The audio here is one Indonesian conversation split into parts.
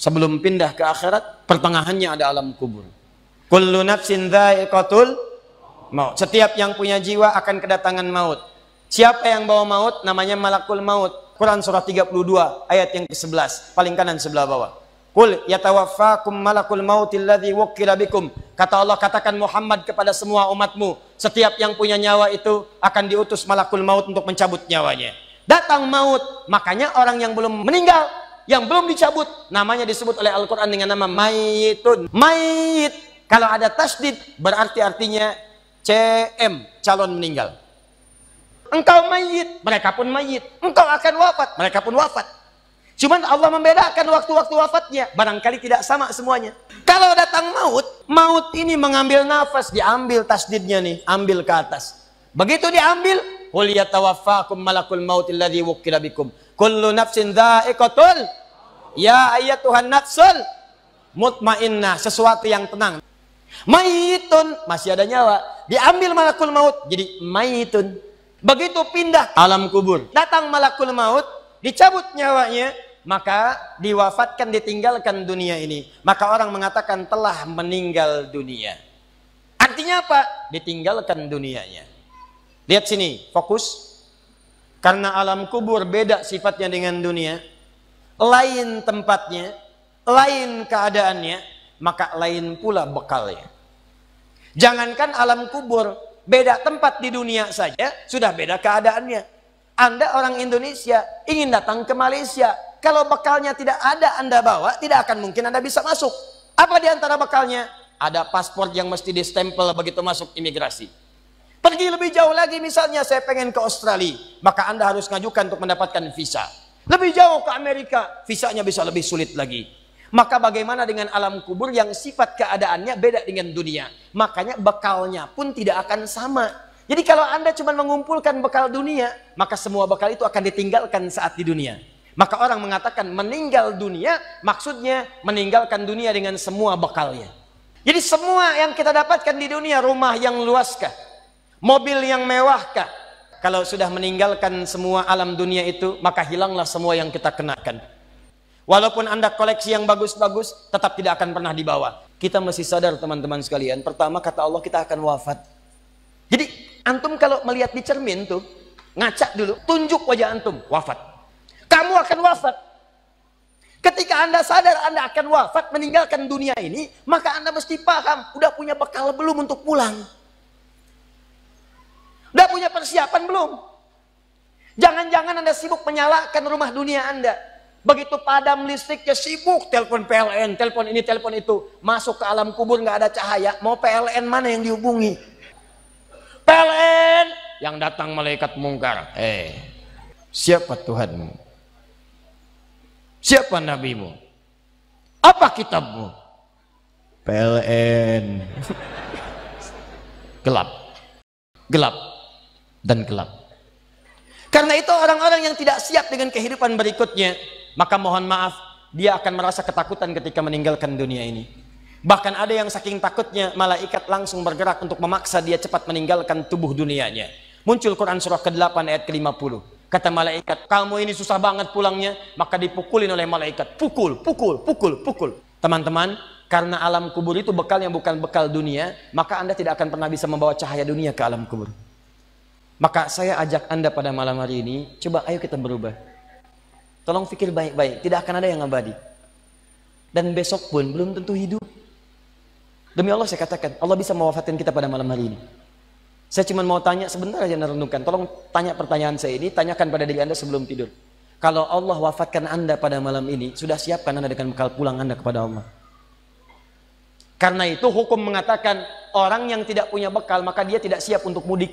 sebelum pindah ke akhirat pertengahannya ada alam kubur kullu nafsin dha'iqatul maut setiap yang punya jiwa akan kedatangan maut siapa yang bawa maut namanya malakul maut Quran surah 32 ayat yang ke-11 paling kanan sebelah bawah Kul yatawaffakum malakul mautil ladzi wukkila bikum. Kata Allah, katakan Muhammad kepada semua umatmu, setiap yang punya nyawa itu akan diutus malakul maut untuk mencabut nyawanya. Datang maut, makanya orang yang belum meninggal yang belum dicabut namanya disebut oleh Al-Qur'an dengan nama mayitun. Mayit kalau ada tasdid berarti artinya CM calon meninggal. Engkau mayit, mereka pun mayit. Engkau akan wafat, mereka pun wafat. Cuman Allah membedakan waktu-waktu wafatnya. Barangkali tidak sama semuanya. Kalau datang maut, maut ini mengambil nafas, diambil tasdidnya nih, ambil ke atas. Begitu diambil, qul yatawaffakum malakul maut alladhi wukila bikum. Kullu nafsin dha'iqatul Ya ayat Tuhan nafsul mutmainnah, sesuatu yang tenang. Maitun, masih ada nyawa. Diambil malakul maut, jadi maitun. Begitu pindah alam kubur, datang malakul maut, dicabut nyawanya, maka diwafatkan, ditinggalkan dunia ini. Maka orang mengatakan telah meninggal dunia. Artinya apa? Ditinggalkan dunianya. Lihat sini, fokus. Karena alam kubur beda sifatnya dengan dunia lain tempatnya, lain keadaannya, maka lain pula bekalnya. Jangankan alam kubur, beda tempat di dunia saja sudah beda keadaannya. Anda orang Indonesia ingin datang ke Malaysia, kalau bekalnya tidak ada Anda bawa, tidak akan mungkin Anda bisa masuk. Apa di antara bekalnya? Ada paspor yang mesti distempel begitu masuk imigrasi. Pergi lebih jauh lagi misalnya saya pengen ke Australia, maka Anda harus ngajukan untuk mendapatkan visa. Lebih jauh ke Amerika, visanya bisa lebih sulit lagi. Maka bagaimana dengan alam kubur yang sifat keadaannya beda dengan dunia? Makanya bekalnya pun tidak akan sama. Jadi kalau Anda cuma mengumpulkan bekal dunia, maka semua bekal itu akan ditinggalkan saat di dunia. Maka orang mengatakan meninggal dunia, maksudnya meninggalkan dunia dengan semua bekalnya. Jadi semua yang kita dapatkan di dunia, rumah yang luaskah? Mobil yang mewahkah? kalau sudah meninggalkan semua alam dunia itu, maka hilanglah semua yang kita kenakan. Walaupun Anda koleksi yang bagus-bagus, tetap tidak akan pernah dibawa. Kita masih sadar teman-teman sekalian, pertama kata Allah kita akan wafat. Jadi antum kalau melihat di cermin tuh, ngacak dulu, tunjuk wajah antum, wafat. Kamu akan wafat. Ketika Anda sadar Anda akan wafat, meninggalkan dunia ini, maka Anda mesti paham, udah punya bekal belum untuk pulang punya persiapan belum? Jangan-jangan Anda sibuk menyalakan rumah dunia Anda. Begitu padam listriknya sibuk, telepon PLN, telepon ini, telepon itu. Masuk ke alam kubur nggak ada cahaya, mau PLN mana yang dihubungi? PLN yang datang malaikat mungkar. Eh, siapa Tuhanmu? Siapa nabimu? Apa kitabmu? PLN. Gelap. Gelap dan gelap. Karena itu orang-orang yang tidak siap dengan kehidupan berikutnya, maka mohon maaf, dia akan merasa ketakutan ketika meninggalkan dunia ini. Bahkan ada yang saking takutnya, malaikat langsung bergerak untuk memaksa dia cepat meninggalkan tubuh dunianya. Muncul Quran surah ke-8 ayat ke-50. Kata malaikat, kamu ini susah banget pulangnya. Maka dipukulin oleh malaikat. Pukul, pukul, pukul, pukul. Teman-teman, karena alam kubur itu bekal yang bukan bekal dunia, maka Anda tidak akan pernah bisa membawa cahaya dunia ke alam kubur. Maka saya ajak Anda pada malam hari ini, coba ayo kita berubah. Tolong pikir baik-baik, tidak akan ada yang abadi. Dan besok pun belum tentu hidup. Demi Allah saya katakan, Allah bisa mewafatkan kita pada malam hari ini. Saya cuma mau tanya sebentar aja nerenungkan. Tolong tanya pertanyaan saya ini, tanyakan pada diri Anda sebelum tidur. Kalau Allah wafatkan Anda pada malam ini, sudah siapkan Anda dengan bekal pulang Anda kepada Allah. Karena itu hukum mengatakan orang yang tidak punya bekal maka dia tidak siap untuk mudik.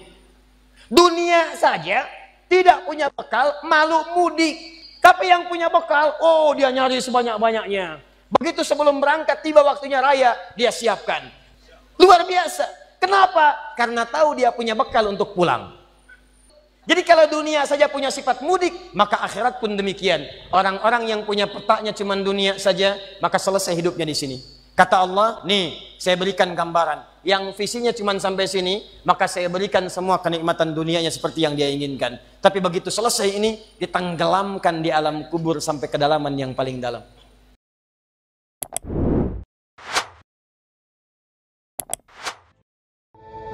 Dunia saja tidak punya bekal, malu mudik. Tapi yang punya bekal, oh dia nyari sebanyak-banyaknya. Begitu sebelum berangkat, tiba waktunya raya, dia siapkan. Luar biasa. Kenapa? Karena tahu dia punya bekal untuk pulang. Jadi kalau dunia saja punya sifat mudik, maka akhirat pun demikian. Orang-orang yang punya petaknya cuma dunia saja, maka selesai hidupnya di sini. Kata Allah, nih saya berikan gambaran. Yang visinya cuma sampai sini, maka saya berikan semua kenikmatan dunianya seperti yang dia inginkan. Tapi begitu selesai ini, ditenggelamkan di alam kubur sampai kedalaman yang paling dalam.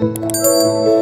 Thank you.